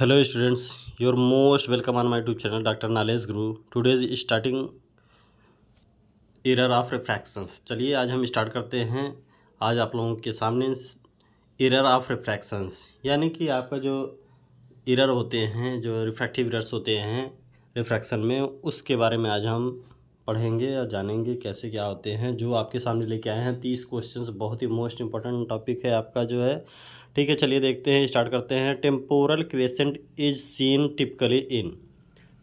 hello students your most welcome on my tube channel doctor knowledge Guru today's starting error of refractions चलिए आज हम start करते हैं आज आप लोगों के सामने एरर ऑफ रिफ्रैक्शंस यानी कि आपका जो एरर होते हैं जो रिफ्रैक्टिव एरर्स होते हैं रिफ्रैक्शन में उसके बारे में आज हम पढ़ेंगे या जानेंगे कैसे क्या होते हैं जो आपके सामने लेके आए हैं तीस क्वेश्चन बहुत ही मोस्ट इंपॉर्टेंट टॉपिक है आपका जो है ठीक है चलिए देखते हैं स्टार्ट करते हैं temporal crescent is seen typically in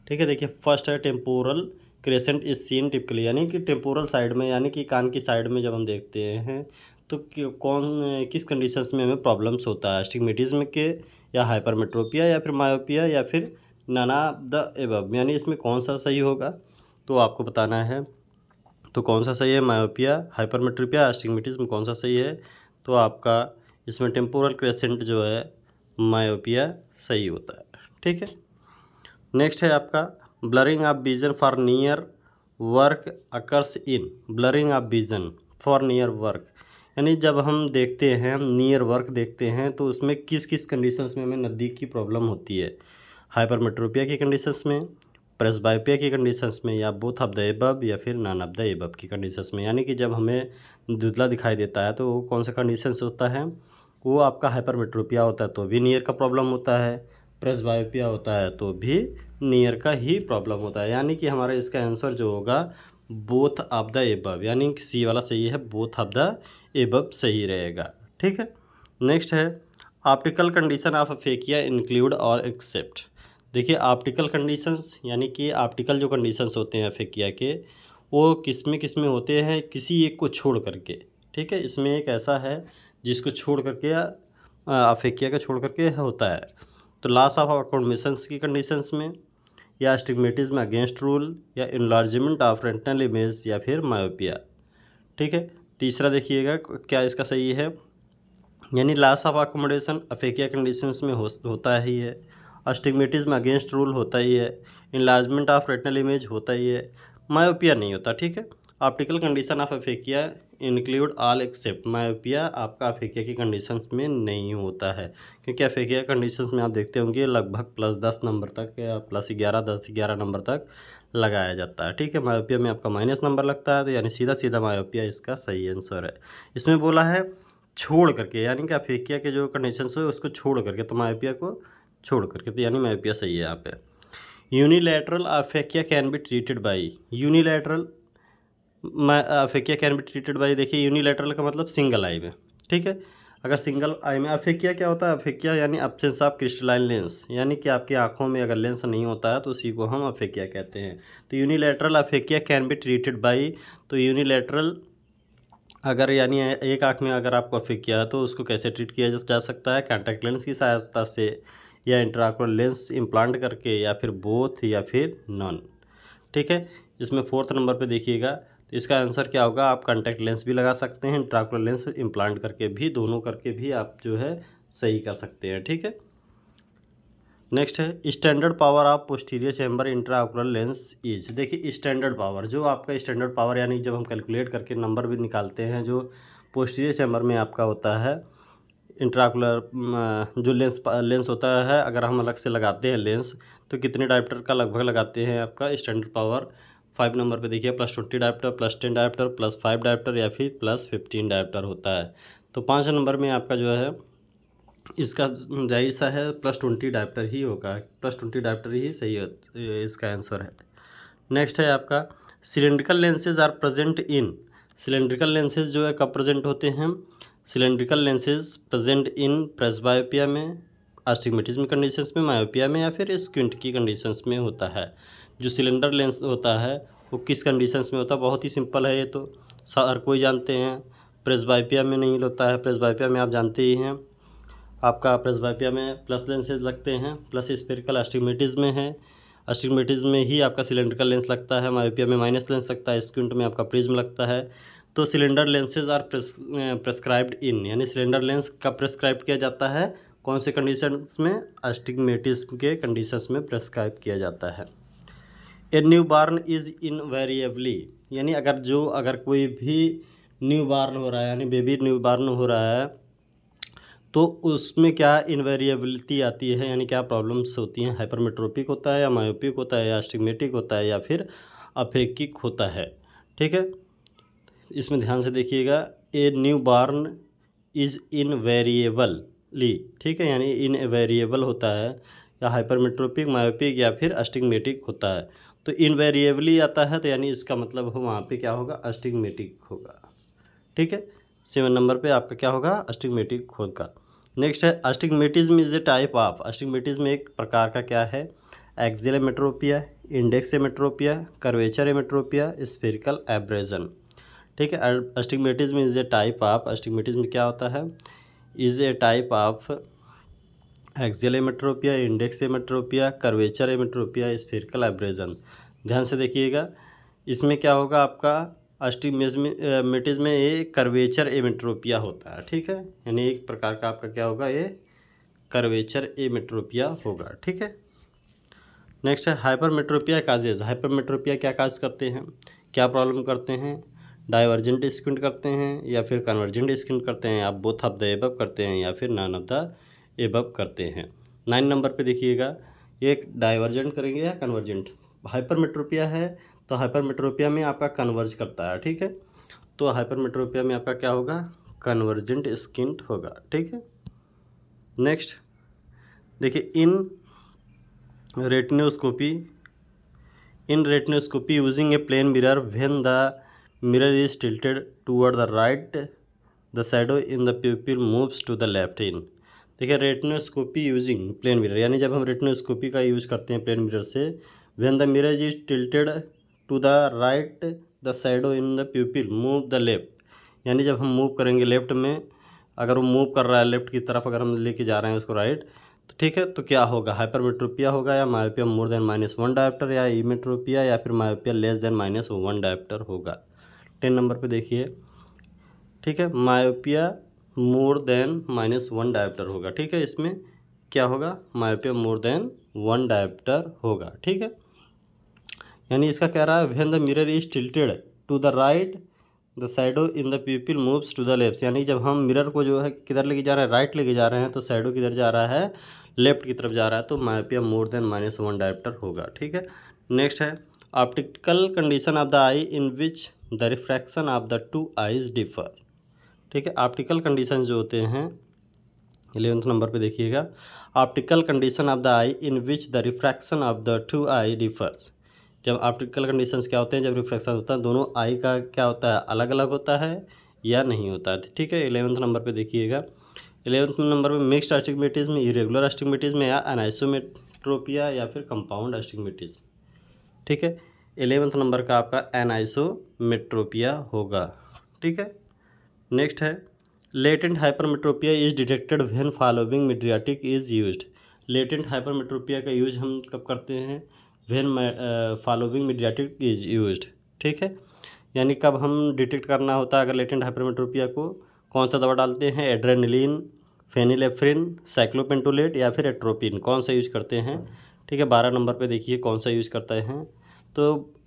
ठीक है देखिए फर्स्ट है temporal crescent is seen typically यानी कि टेम्पोरल साइड में यानी कि कान की साइड में जब हम देखते हैं तो कौन किस कंडीशंस में हमें प्रॉब्लम्स होता है स्टिगमेटिज्म के या हाइपरमेट्रोपिया या फिर मायोपिया या फिर नाना द एबब यानी इसमें कौन सा सही होगा तो आपको बताना है तो कौन सा सही है मायोपिया हाइपरमेट्रोपिया स्टिगमेटिज्म कौन सा सही है तो आपका इसमें टेम्पोरल क्रेसेंट जो है मायोपिया सही होता है ठीक है नेक्स्ट है आपका blurring of vision for near work occurs in blurring of vision for near work यानी जब हम देखते हैं नियर वर्क देखते हैं तो उसमें किस किस कंडीशंस में हमें नज़दीक की प्रॉब्लम होती है हाइपरमेट्रोपिया की कंडीशंस में प्रेसबायोपिया की कंडीशंस में या बोथ ऑफ द एबब या फिर नॉन ऑफ द एबब की कंडीशंस में यानी कि जब हमें धुंधला दिखाई देता है तो कौन सा कंडीशंस होता है वो आपका हाइपरमेट्रोपिया होता है तो भी नियर का प्रॉब्लम होता है प्रेस बायोपिया होता है तो भी नियर का ही प्रॉब्लम होता है यानी कि हमारा इसका आंसर जो होगा बोथ ऑफ द एबब यानी कि सी वाला सही है बोथ ऑफ द एबब सही रहेगा ठीक है नेक्स्ट है optical condition of aphakia include all except देखिए ऑप्टिकल कंडीशंस यानी कि ऑप्टिकल जो कंडीशंस होते हैं फेकिया के वो किस में किस में होते हैं किसी एक को छोड़ करके ठीक है इसमें एक ऐसा है जिसको छोड़ करके अफेकिया का छोड़ करके होता है तो लॉस ऑफ अकोमोडेशन की कंडीशंस में या में अगेंस्ट रूल या इन्लार्जमेंट ऑफ रेंटनल इमेज या फिर मायोपिया ठीक है तीसरा देखिएगा क्या इसका सही है यानी loss of accommodation aphakia conditions में हो, होता ही है अस्टिगमेटिज़ में अगेंस्ट रूल होता ही है इनलार्जमेंट ऑफ रेटनल इमेज होता ही है मायोपिया नहीं होता ठीक है optical condition of aphakia include all except myopia आपका अफेकिया की कंडीशंस में नहीं होता है क्योंकि अफेकिया कंडीशंस में आप देखते होंगे लगभग प्लस दस नंबर तक या प्लस ग्यारह दस ग्यारह नंबर तक लगाया जाता है ठीक है मायोपिया में आपका माइनस नंबर लगता है तो यानी सीधा सीधा मायोपिया इसका सही आंसर है इसमें बोला है छोड़ करके यानी कि अफेकिया के जो कंडीशन है उसको छोड़ करके तो मायोपिया को छोड़ करके तो यानी मायोपिया सही है यहाँ पे unilateral aphakia can be treated by unilateral aphakia can be treated by देखिए यूनिलेटरल का मतलब सिंगल आई में ठीक है अगर सिंगल आई में अफेकिया क्या होता है अफेकिया यानी अपसेंस ऑफ क्रिस्टलाइन लेंस यानी कि आपकी आंखों में अगर लेंस नहीं होता है तो उसी को हम अफेकिया कहते हैं तो unilateral aphakia can be treated by तो यूनिलेटरल अगर यानी एक आँख में अगर आपको अफेकिया है तो उसको कैसे ट्रीट किया जा सकता है कॉन्टैक्ट लेंस की सहायता से या इंट्राकुलर लेंस इम्प्लांट करके या फिर बोथ या फिर नॉन ठीक है इसमें फोर्थ नंबर पे देखिएगा तो इसका आंसर क्या होगा आप कॉन्टैक्ट लेंस भी लगा सकते हैं ट्राकुलर लेंस इम्प्लांट करके भी दोनों करके भी आप जो है सही कर सकते हैं ठीक है नेक्स्ट है standard power of posterior chamber intraocular lens is देखिए स्टैंडर्ड पावर जो आपका स्टैंडर्ड पावर यानी जब हम कैलकुलेट करके नंबर भी निकालते हैं जो पोस्टीरियर चैम्बर में आपका होता है इंट्राकुलर जो लेंस लेंस होता है अगर हम अलग से लगाते हैं लेंस तो कितने डायप्टर का लगभग लगाते हैं आपका स्टैंडर्ड पावर फाइव नंबर पे देखिए plus twenty diopter plus ten diopter plus five diopter या फिर प्लस फिफ्टीन डायप्टर होता है तो पाँच नंबर में आपका जो है इसका जाहिर सा है प्लस ट्वेंटी डायप्टर ही होगा प्लस ट्वेंटी डायप्टर ही सही इसका आंसर है नेक्स्ट है आपका cylindrical lenses are present in cylindrical lenses जो है कब प्रजेंट होते हैं cylindrical lenses present in presbyopia में आस्टिगमेटिज्म कंडीशंस में मायोपिया में या फिर स्क्विंट की कंडीशंस में होता है जो सिलेंडर लेंस होता है वो किस कंडीशंस में होता है बहुत ही सिंपल है ये तो हर कोई जानते हैं प्रेसबाइपिया में नहीं होता है प्रेसबाइपिया में आप जानते ही हैं आपका प्रेसबाइपिया में प्लस लेंसेज लगते हैं प्लस स्पेरिकल एस्टिगमेटिज में है एस्टिगमेटिज़ में ही आपका सिलेंडरकल लेंस लगता है माइपिया में माइनस लेंस लगता है स्क्विंट में आपका प्रिज्म लगता है तो cylinder lenses are prescribed in यानी सिलेंडर लेंस का प्रेस्क्राइब किया जाता है कौन से कंडीशंस में अस्टिगमेटिस के कंडीशंस में प्रेस्क्राइब किया जाता है ए न्यू बार्न इज़ इन वेरिएबली यानी अगर जो अगर कोई भी न्यू बार्न हो रहा है यानी बेबी न्यू बार्न हो रहा है तो उसमें क्या इनवेरिएबिलिटी आती है यानी क्या प्रॉब्लम्स होती हैं हाइपरमेट्रोपिक होता है या मायोपिक होता है या स्टिगमेटिक होता है या फिर अफेकिक होता है ठीक है इसमें ध्यान से देखिएगा ए न्यू बार्न इज़ इन वेरिएबलली ठीक है यानी इन वेरिएबल होता है या हाइपरमेट्रोपिक मायोपिक या फिर अस्टिगमेटिक होता है तो इनवेरिएबली आता है तो यानी इसका मतलब हो वहाँ पे क्या होगा अस्टिगमेटिक होगा ठीक है सेवन नंबर पे आपका क्या होगा अस्टिगमेटिक खुद का नेक्स्ट है astigmatism is a type of astigmatism एक प्रकार का क्या है axial ametropia index ametropia curvature ametropia spherical aberration ठीक है astigmatism is a type of astigmatism क्या होता है is a type of axial ametropia index ametropia curvature ametropia spherical aberration ध्यान से देखिएगा इसमें क्या होगा आपका अस्टिमेटिज में ये कर्वेचर एमेट्रोपिया होता है ठीक है यानी एक प्रकार का आपका क्या होगा ये कर्वेचर एमेट्रोपिया होगा ठीक है नेक्स्ट है हाइपरमेट्रोपिया काजेज हाइपरमेट्रोपिया क्या काज करते हैं क्या प्रॉब्लम करते हैं डाइवर्जेंट स्क्रिंट करते हैं या फिर कन्वर्जेंट स्क्रिंट करते हैं या बोथ ऑफ द एबव करते हैं या फिर नन ऑफ द एबव करते हैं नाइन नंबर पे देखिएगा एक डाइवर्जेंट करेंगे या कन्वर्जेंट हाइपरमेट्रोपिया है तो हाइपरमेट्रोपिया में आपका कन्वर्ज करता है ठीक है तो हाइपरमेट्रोपिया में आपका क्या होगा कन्वर्जेंट स्किन होगा ठीक है नेक्स्ट देखिए in retinoscopy in retinoscopy using a plane mirror when the mirror is tilted toward the right the shadow in the pupil moves to the left in देखिए रेटनोस्कोपी यूजिंग प्लेन मिरर यानी जब हम रेटनोस्कोपी का use करते हैं plane mirror से when the mirror is tilted to the right the shadow in the pupil move the left यानी जब हम मूव करेंगे लेफ्ट में अगर वो मूव कर रहा है लेफ्ट की तरफ अगर हम लेके जा रहे हैं उसको राइट तो ठीक है तो क्या होगा हाइपरमेट्रोपिया होगा या myopia more than minus one diopter या ईमेट्रोपिया या फिर myopia less than minus one diopter होगा टेन नंबर पे देखिए ठीक है myopia more than minus one diopter होगा ठीक है इसमें क्या होगा myopia more than one diopter होगा ठीक है यानी इसका कह रहा है when the mirror is tilted to the right the shadow in the pupil moves to the left यानी जब हम मिरर को जो है किधर लेके जा रहे हैं राइट लेके जा रहे हैं तो साइडो किधर जा रहा है लेफ्ट की तरफ जा रहा है तो myopia more than minus one diopter होगा ठीक है नेक्स्ट है optical condition of the eye in which the refraction of the two eyes differ ठीक है ऑप्टिकल कंडीशन जो होते हैं इलेवेंथ नंबर पे देखिएगा optical condition of the eye in which the refraction of the two eye differs जब optical conditions क्या होते हैं जब रिफ्रैक्शन होता है दोनों आई का क्या होता है अलग अलग होता है या नहीं होता है ठीक है इलेवंथ नंबर पे देखिएगा इलेवंथ नंबर में मिक्सड एस्टिगमेटिज़ में इरेगुलर एस्टिगमेटिज़ में या एनाइसोमेट्रोपिया या फिर कंपाउंड एस्टिगमेटिज़ ठीक है इलेवंथ नंबर का आपका एनाइसोमेट्रोपिया होगा ठीक है नेक्स्ट है latent hypermetropia is detected when following mydriatic is used latent hypermetropia का यूज हम कब करते हैं when following mydriatic is used ठीक है यानी कब हम डिटेक्ट करना होता है अगर लेटेंट हाइपरमेट्रोपिया को कौन सा दवा डालते हैं एड्रेनलिन फेनिलेफ्रिन साइक्लोपेंटोलेट या फिर एट्रोपिन कौन सा यूज करते हैं ठीक है बारह नंबर पे देखिए कौन सा यूज करते हैं तो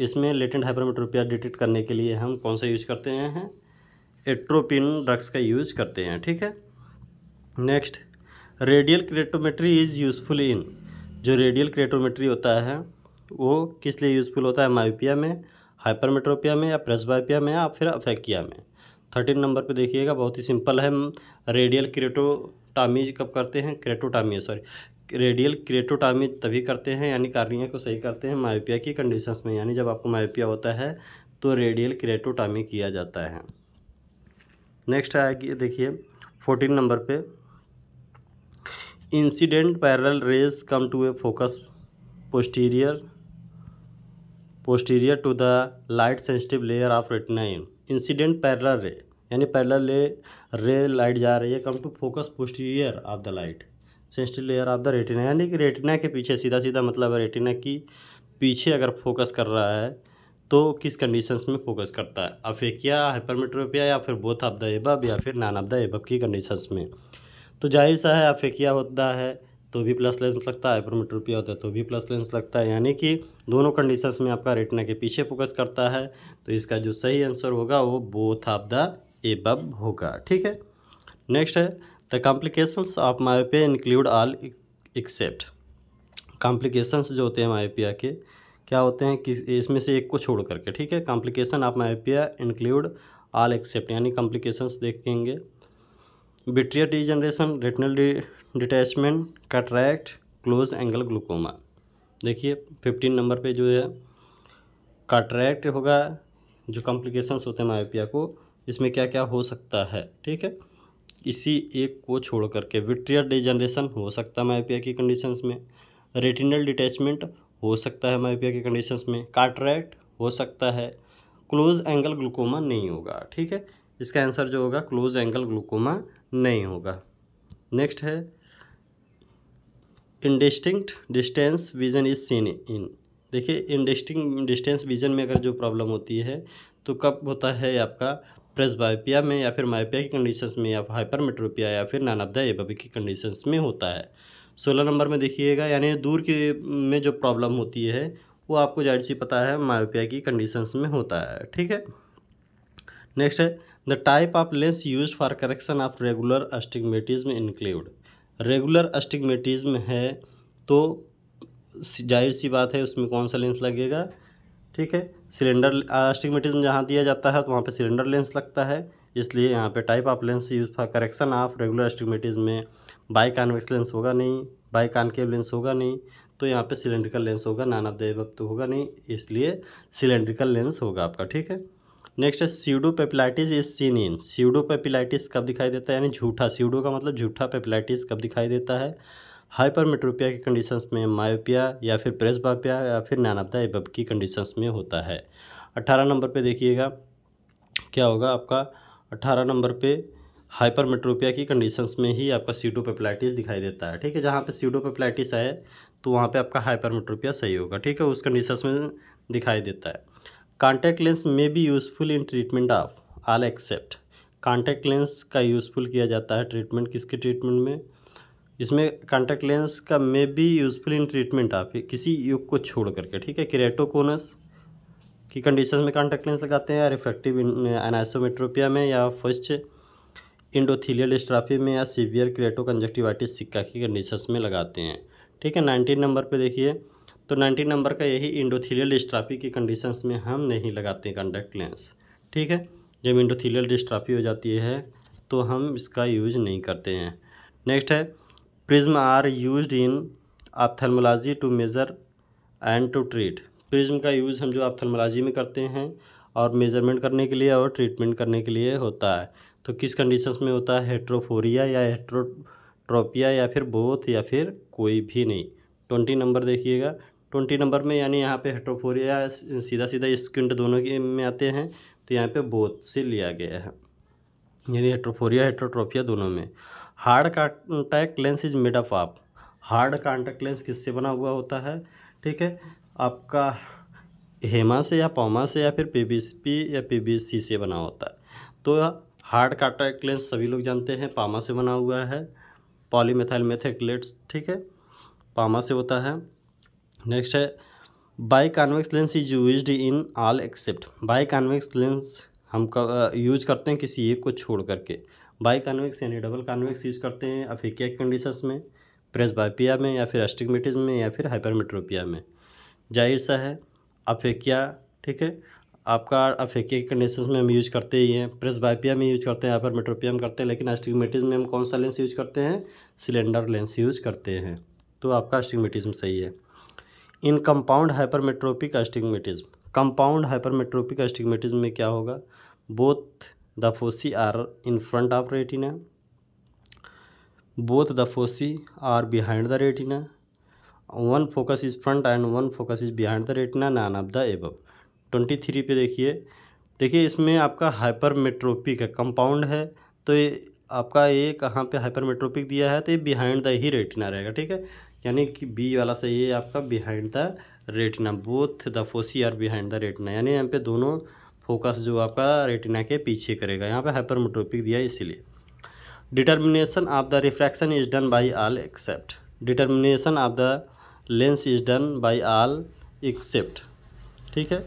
इसमें लेटेंट हाइपरमेट्रोपिया डिटेक्ट करने के लिए हम कौन सा यूज करते हैं एट्रोपिन ड्रग्स का यूज करते हैं ठीक है next radial keratometry is useful in जो रेडियल क्रेटोमेट्री होता है वो किस लिए यूज़फुल होता है माइपिया में हाइपरमेट्रोपिया में या प्रेसबाइपिया में या फिर अफेकिया में थर्टीन नंबर पे देखिएगा बहुत ही सिंपल है रेडियल क्रेटोटामी कब करते हैं क्रेटोटामी है सॉरी रेडियल क्रेटोटामी तभी करते हैं यानी कार्निया को सही करते हैं माइपिया की कंडीशंस में यानी जब आपको माइपिया होता है तो रेडियल क्रेटोटामी किया जाता है नेक्स्ट आया देखिए फोर्टीन नंबर पे incident parallel rays come to a focus posterior posterior to the light sensitive layer of retina in incident parallel ray यानी पैरल रे रे लाइट जा रही है come to focus posterior of the light sensitive layer of the retina यानी कि retina के पीछे सीधा सीधा मतलब है रेटिना की पीछे अगर फोकस कर रहा है तो किस कंडीशंस में फोकस करता है अफेकिया हाइपरमेट्रोपिया या फिर बोथ ऑफ द एबब या फिर नान ऑफ द एबब की कंडीशंस में तो जाहिर सा है अफेकिया होता है तो भी प्लस लेंस लगता है हाइपरमेट्रोपिया होता है तो भी प्लस लेंस लगता है यानी कि दोनों कंडीशंस में आपका रेटना के पीछे फोकस करता है तो इसका जो सही आंसर होगा वो बोथ ऑफ द एबब होगा ठीक है नेक्स्ट है the complications of myopia include all except complications जो होते हैं माओपिया के क्या होते हैं कि इसमें से एक को छोड़ करके ठीक है कॉम्प्लिकेशन आप मैपिया इंक्लूड ऑल एक्सेप्ट यानी कॉम्प्लिकेशंस देखेंगे बिट्रियर degeneration retinal detachment cataract close angle glaucoma देखिए फिफ्टीन नंबर पे जो है कटरैक्ट होगा जो कॉम्प्लिकेशंस होते हैं मायोपिया को इसमें क्या क्या हो सकता है ठीक है इसी एक को छोड़ करके विट्रियर डिजनरेशन हो सकता है मायोपिया की कंडीशंस में रेटिनल डिटैचमेंट हो सकता है मायोपिया के कंडीशंस में कार्टरेक्ट हो सकता है क्लोज एंगल ग्लूकोमा नहीं होगा ठीक है इसका आंसर जो होगा क्लोज एंगल ग्लूकोमा नहीं होगा नेक्स्ट है indistinct distance vision is seen in देखिए इनडिस्टिंग डिस्टेंस विजन में अगर जो प्रॉब्लम होती है तो कब होता है आपका बायोपिया में या फिर मायोपिया की कंडीशंस में या हाइपरमेट्रोपिया या फिर नानाबदा एबी की कंडीशंस में होता है सोलह नंबर में देखिएगा यानी दूर की में जो प्रॉब्लम होती है वो आपको जाहिर सी पता है मायोपिया की कंडीशंस में होता है ठीक है नेक्स्ट है the type of lens use for correction of regular astigmatism include regular astigmatism है तो जाहिर सी बात है उसमें कौन सा लेंस लगेगा ठीक है सिलेंडर अस्टिगमेटिज्म जहाँ दिया जाता है तो वहाँ पर सिलेंडर लेंस लगता है इसलिए यहाँ पे type of lens use for correction of regular astigmatism में बाई कॉन्वेक्स लेंस होगा नहीं बाई कॉन्केव लेंस होगा नहीं तो यहाँ पे सिलेंड्रिकल लेंस होगा नाना देवक तो होगा नहीं इसलिए सिलेंड्रिकल लेंस होगा आपका ठीक है नेक्स्ट है pseudopapillitis is seen in pseudopapillitis कब दिखाई देता है यानी झूठा सीडो का मतलब झूठा पेपिलाइटिस कब दिखाई देता है हाइपरमेट्रोपिया की कंडीशंस में मायोपिया या फिर प्रेसबापिया या फिर नानापदा एबब की कंडीशंस में होता है अट्ठारह नंबर पे देखिएगा क्या होगा आपका अट्ठारह नंबर पे हाइपरमेट्रोपिया की कंडीशंस में ही आपका सीडोपेप्लाइटिस दिखाई देता है ठीक है जहाँ पे सीडोपेप्लाइटिस आए तो वहाँ पे आपका हाइपरमेट्रोपिया सही होगा ठीक है उस कंडीशंस में दिखाई देता है कांटेक्ट लेंस में be useful in treatment of all except contact lens का यूज़फुल किया जाता है ट्रीटमेंट किसके ट्रीटमेंट में इसमें कॉन्टेक्ट लेंस का may be useful in treatment आप किसी युग को छोड़ करके ठीक है क्रेटोकोनस की कंडीशन में कॉन्टैक्ट लेंस लगाते हैं या रिफ्रैक्टिव एनाइसोमेट्रोपिया में या फर्स्ट इंडोथीलियल डिस्ट्राफी में या सीवियर क्रिएटो कंजक्टिवाइटिस सिक्का की कंडीशंस में लगाते हैं ठीक है नाइनटीन नंबर पे देखिए तो नाइनटीन नंबर का यही इंडोथीलियल डिस्ट्राफी की कंडीशंस में हम नहीं लगाते कंडक्ट लेंस ठीक है जब इंडोथीलियल डिस्ट्राफी हो जाती है तो हम इसका यूज नहीं करते हैं नेक्स्ट है prism are use in ophthalmology to measure and to treat prism का यूज़ हम जो आपथर्मोलॉजी में करते हैं और मेज़रमेंट करने के लिए और ट्रीटमेंट करने के लिए होता है तो किस कंडीशंस में होता है हेट्रोफोरिया या हेट्रोट्रोपिया या फिर बोथ या फिर कोई भी नहीं ट्वेंटी नंबर देखिएगा ट्वेंटी नंबर में यानी यहाँ पे हेट्रोफोरिया सीधा सीधा स्क्विंट दोनों के में आते हैं तो यहाँ पे बोथ से लिया गया है यानी हेट्रोफोरिया हेट्रोट्रोपिया दोनों में hard contact lens is made up आप हार्ड कॉन्टैक्ट लेंस किससे बना हुआ होता है ठीक है आपका हेमा से या पौमा से या फिर पी या पी से बना होता है तो हार्ड लेंस सभी लोग जानते हैं पामा से बना हुआ है पॉलीमेथाइल मेथेक्लेट्स ठीक है पामा से होता है नेक्स्ट है biconvex lens is use in all except biconvex lens हम यूज करते हैं किसी एक को छोड़ करके बाई कॉन्वेक्स यानी डबल कॉन्वेक्स यूज करते हैं अफिकिया कंडीशंस में प्रेस बाइपिया में या फिर एस्टिगमेटिज्म में या फिर हाइपरमेट्रोपिया में जाहिर सा है अफेकिया ठीक है आपका अफेकी कंडीशन में हम यूज करते ही हैं प्रेस बाइपिया में यूज करते हैं यहाँ पर मेट्रोपियम करते हैं लेकिन एस्टिगमेटिज में हम कौन सा लेंस यूज करते हैं सिलेंडर लेंस यूज करते हैं तो आपका एस्टिगमेटिज्म सही है in compound hypermetropic astigmatism compound hypermetropic astigmatism में क्या होगा both the foci are in front of retina both the foci are behind the retina one focus is front and one focus is behind the retina none of the above twenty three पे देखिए देखिए इसमें आपका hypermetropic है compound है तो ये आपका ये कहाँ पे हाइपरमेट्रोपिक दिया है तो ये बिहाइंड द ही रेटिना रहेगा ठीक है यानी कि बी वाला सही है आपका behind the retina both the foci are behind the retina यानी यहाँ पे दोनों फोकस जो आपका रेटिना के पीछे करेगा यहाँ पे हाइपरमेट्रोपिक दिया है इसीलिए determination of the refraction is done by all except determination of the lens is done by all except ठीक है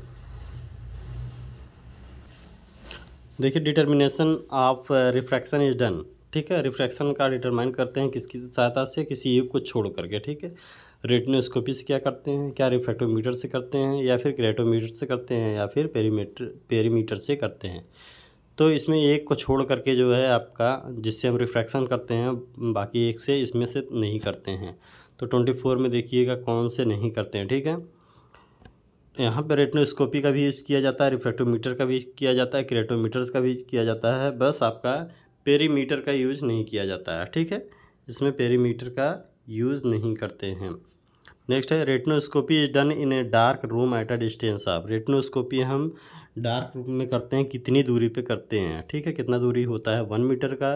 देखिए determination of refraction is done ठीक है रिफ्रैक्शन का डिटरमाइन करते हैं किसकी सहायता से किसी यूग को छोड़ करके ठीक है रेटिनोस्कोपी से क्या करते हैं क्या रिफ्रैक्टोमीटर से करते हैं या फिर क्रेटोमीटर से करते हैं या फिर पेरीमीटर पेरीमीटर से करते हैं तो इसमें एक को छोड़ करके जो है आपका जिससे हम रिफ्रैक्शन करते हैं बाकी एक से इसमें से नहीं करते हैं तो ट्वेंटी फोर में देखिएगा कौन से नहीं करते हैं ठीक है यहाँ पर रेटनोस्कोपी का भी यूज़ किया जाता है रिफ्रेक्टोमीटर का भी किया जाता है क्रेटोमीटर्स का भी किया जाता है बस आपका पेरीमीटर का यूज़ नहीं किया जाता है ठीक है इसमें पेरीमीटर का यूज़ नहीं करते हैं नेक्स्ट है retinoscopy is done in a dark room at a distance आप रेटनोस्कोपी हम डार्क रूम में करते हैं कितनी दूरी पे करते हैं ठीक है कितना दूरी होता है वन मीटर का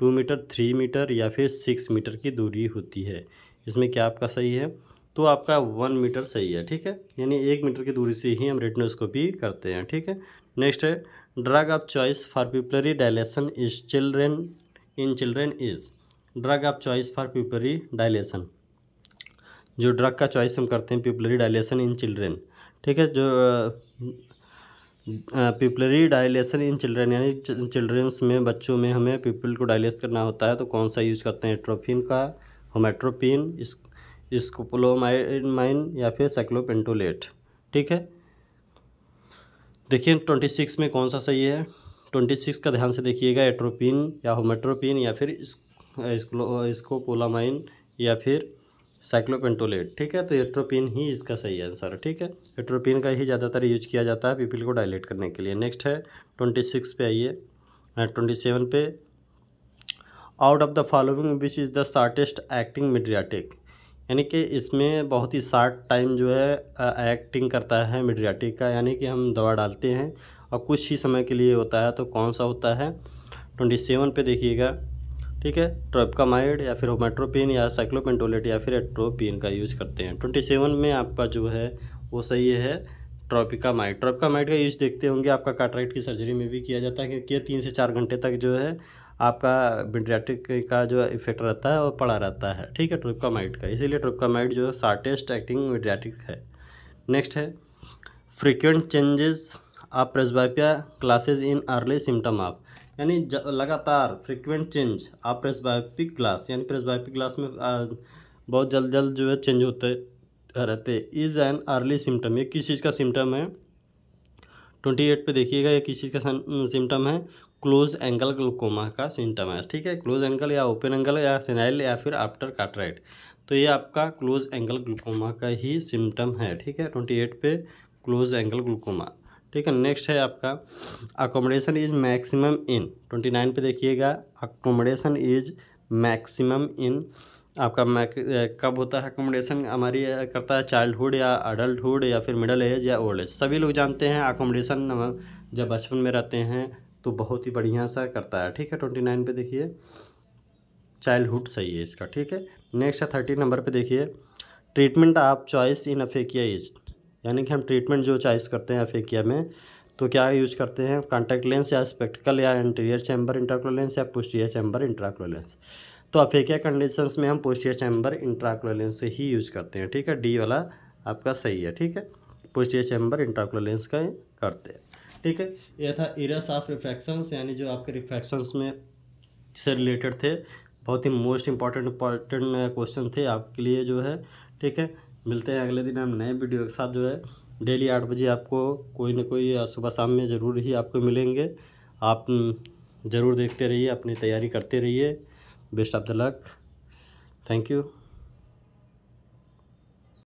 टू मीटर थ्री मीटर या फिर सिक्स मीटर की दूरी होती है इसमें क्या आपका सही है तो आपका वन मीटर सही है ठीक है यानी एक मीटर की दूरी से ही हम रेटिनोस्कोपी करते हैं ठीक है नेक्स्ट है drug of choice for pupillary dilation is children in children is drug of choice for pupillary dilation जो ड्रग का चॉइस हम करते हैं पिपलरी डायलेशन इन चिल्ड्रेन ठीक है जो पिपलरी डायलेशन इन चिल्ड्रेन यानी चिल्ड्रेंस में बच्चों में हमें पीपल को डायलेस करना होता है तो कौन सा यूज़ करते हैं एट्रोफिन का होमेट्रोपिन इस स्कोपोलोमाइन या फिर साइक्लोपेंटोलेट ठीक है देखिए ट्वेंटी सिक्स में कौन सा सही है ट्वेंटी सिक्स का ध्यान से देखिएगा एट्रोपिन या होमेट्रोपिन या फिर स्कोपोलामाइन या फिर साइक्लोपेंटोलेट ठीक है तो एट्रोपिन ही इसका सही आंसर ठीक है एट्रोपिन का ही ज़्यादातर यूज किया जाता है पीपल को डायलेट करने के लिए नेक्स्ट है ट्वेंटी सिक्स पे आइए ट्वेंटी सेवन पे out of the following which is the shortest acting mydriatic यानी कि इसमें बहुत ही शार्ट टाइम जो है एक्टिंग करता है मिड्रियाटिक का यानी कि हम दवा डालते हैं और कुछ ही समय के लिए होता है तो कौन सा होता है ट्वेंटी सेवन पे देखिएगा ठीक है ट्रोपकामाइड या फिर होमेट्रोपिन या साइक्लोपेंटोलेट या फिर एट्रोपिन का यूज़ करते हैं ट्वेंटी सेवन में आपका जो है वो सही है ट्रोपिकामाइड ट्रोपिकामाइड का यूज देखते होंगे आपका काटराइट की सर्जरी में भी किया जाता है क्योंकि तीन से चार घंटे तक जो है आपका बिड्रेटिक का जो इफेक्ट रहता है वो पड़ा रहता है ठीक है ट्रोपकामाइड का इसीलिए ट्रोपकामाइड जो शार्टेस्ट एक्टिंग बिड्रेटिक है नेक्स्ट है फ्रिक्वेंट चेंजेस आप presbyopia glasses in early symptom आप यानी लगातार फ्रिक्वेंट चेंज आप प्रेसबायोपिक ग्लास यानी प्रेसबायोपिक ग्लास में आ, बहुत जल्द जल्द जो है चेंज होते रहते इज़ एन अर्ली सिम्टम ये किस चीज़ का सिम्टम है ट्वेंटी एट पर देखिएगा ये किस चीज़ का सिम्टम है क्लोज एंगल ग्लूकोमा का सिम्टम तो है ठीक है क्लोज एंगल या ओपन एंगल या सिनाइल या फिर आफ्टर काटराइट तो ये आपका क्लोज एंगल ग्लूकोमा का ही सिम्टम है ठीक है ट्वेंटी एट पे क्लोज एंगल ग्लूकोमा ठीक है नेक्स्ट है आपका accommodation is maximum in twenty nine पे देखिएगा अकोमोडेशन इज मैक्सिमम इन आपका कब होता है अकोमोडेशन हमारी करता है चाइल्डहुड या अडल्टुड या फिर मिडल एज या ओल्ड एज सभी लोग जानते हैं अकोमोडेशन जब बचपन में रहते हैं तो बहुत ही बढ़िया सा करता है ठीक है ट्वेंटी नाइन पर देखिए चाइल्डहुड सही है इसका ठीक है नेक्स्ट है थर्टी नंबर पे देखिए ट्रीटमेंट आप चॉइस इन अफेकिया इज यानी कि हम ट्रीटमेंट जो चॉइस करते हैं अफेकिया में तो क्या यूज करते हैं कॉन्टैक्ट लेंस या स्पेक्टिकल या इंटीरियर चैम्बर इंट्राकुलर या पोस्टीरियर चैम्बर इंट्राकुलर तो अफेकिया कंडीशन में हम पोस्टियर चैम्बर इंट्राकुलर से ही यूज करते हैं ठीक है डी वाला आपका सही है ठीक है पोस्टियर चैम्बर इंट्राकुलर का करते हैं ठीक है यह था एरस ऑफ रिफ्रैक्शंस यानी जो आपके रिफ्रैक्शंस में से रिलेटेड थे बहुत ही मोस्ट इंपॉर्टेंट इंपॉर्टेंट क्वेश्चन थे आपके लिए जो है ठीक है मिलते हैं अगले दिन हम नए वीडियो के साथ जो है डेली आठ बजे आपको कोई ना कोई सुबह शाम में ज़रूर ही आपको मिलेंगे आप ज़रूर देखते रहिए अपनी तैयारी करते रहिए best of the luck thank you